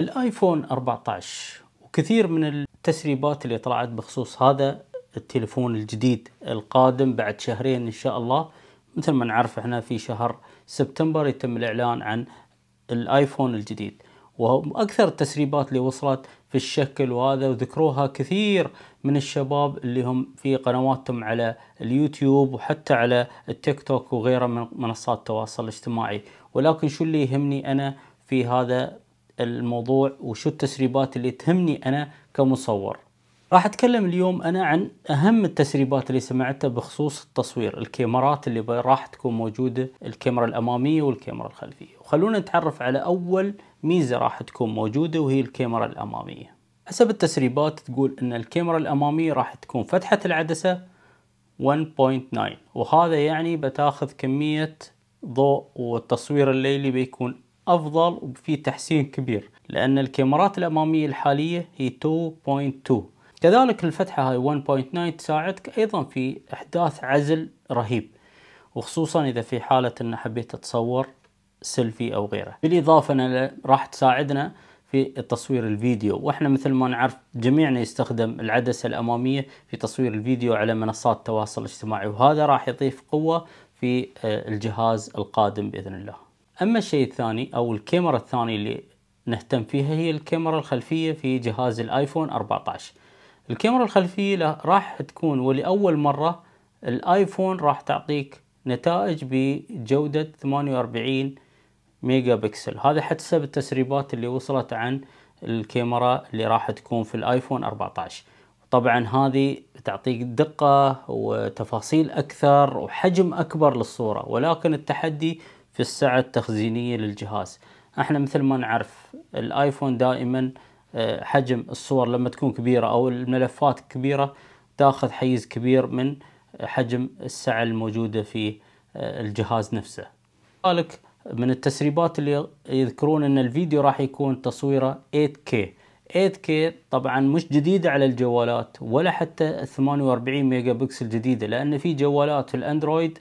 الايفون 14 وكثير من التسريبات اللي طلعت بخصوص هذا التليفون الجديد القادم بعد شهرين ان شاء الله مثل ما نعرف احنا في شهر سبتمبر يتم الاعلان عن الايفون الجديد واكثر التسريبات اللي وصلت في الشكل وهذا وذكروها كثير من الشباب اللي هم في قنواتهم على اليوتيوب وحتى على التيك توك وغيرها من منصات التواصل الاجتماعي ولكن شو اللي يهمني انا في هذا الموضوع وشو التسريبات اللي تهمني انا كمصور راح اتكلم اليوم انا عن اهم التسريبات اللي سمعتها بخصوص التصوير الكاميرات اللي راح تكون موجوده الكاميرا الاماميه والكاميرا الخلفيه وخلونا نتعرف على اول ميزه راح تكون موجوده وهي الكاميرا الاماميه حسب التسريبات تقول ان الكاميرا الاماميه راح تكون فتحه العدسه 1.9 وهذا يعني بتاخذ كميه ضوء والتصوير الليلي بيكون افضل وفي تحسين كبير لان الكاميرات الاماميه الحاليه هي 2.2 كذلك الفتحه هاي 1.9 تساعدك ايضا في احداث عزل رهيب وخصوصا اذا في حاله ان حبيت تصور سيلفي او غيره بالاضافه راح تساعدنا في تصوير الفيديو واحنا مثل ما نعرف جميعنا يستخدم العدسه الاماميه في تصوير الفيديو على منصات التواصل الاجتماعي وهذا راح يضيف قوه في آه، الجهاز القادم باذن الله أما الشيء الثاني أو الكاميرا الثانية اللي نهتم فيها هي الكاميرا الخلفية في جهاز الآيفون 14 الكاميرا الخلفية راح تكون ولأول مرة الآيفون راح تعطيك نتائج بجودة 48 ميجا بكسل هذا حسب التسريبات اللي وصلت عن الكاميرا اللي راح تكون في الآيفون 14 طبعا هذه تعطيك دقة وتفاصيل أكثر وحجم أكبر للصورة ولكن التحدي في السعة التخزينية للجهاز احنا مثل ما نعرف الايفون دائما آه، حجم الصور لما تكون كبيرة او الملفات كبيرة تاخذ حيز كبير من حجم السعة الموجودة في آه، الجهاز نفسه لذلك من التسريبات اللي يذكرون ان الفيديو راح يكون تصويره 8K 8K طبعا مش جديدة على الجوالات ولا حتى 48 ميجا بكسل جديدة لأن في جوالات في الأندرويد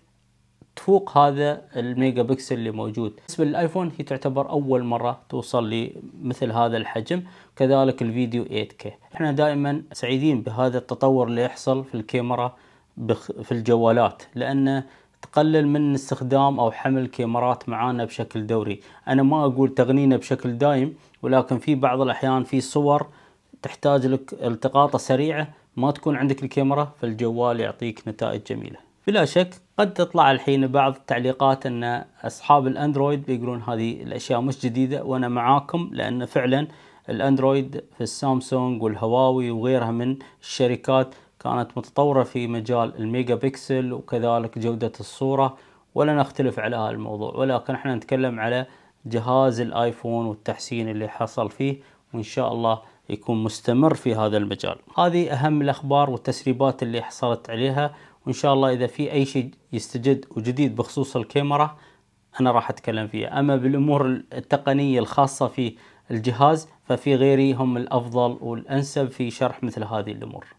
تفوق هذا الميجا بكسل اللي موجود بالنسبة للايفون هي تعتبر اول مرة توصل لمثل هذا الحجم كذلك الفيديو 8K احنا دائما سعيدين بهذا التطور اللي يحصل في الكاميرا في الجوالات لأنه تقلل من استخدام او حمل كاميرات معانا بشكل دوري انا ما اقول تغنينا بشكل دايم ولكن في بعض الاحيان في صور تحتاج لك التقاطه سريعه ما تكون عندك الكاميرا فالجوال يعطيك نتائج جميله بلا شك قد تطلع الحين بعض التعليقات ان اصحاب الاندرويد بيقولون هذه الاشياء مش جديده وانا معاكم لان فعلا الاندرويد في السامسونج والهواوي وغيرها من الشركات كانت متطوره في مجال الميجا بكسل وكذلك جوده الصوره ولا نختلف على هذا الموضوع ولكن احنا نتكلم على جهاز الايفون والتحسين اللي حصل فيه وان شاء الله يكون مستمر في هذا المجال هذه اهم الاخبار والتسريبات اللي حصلت عليها وان شاء الله اذا في اي شيء يستجد وجديد بخصوص الكاميرا انا راح اتكلم فيها اما بالامور التقنيه الخاصه في الجهاز ففي غيري هم الافضل والانسب في شرح مثل هذه الامور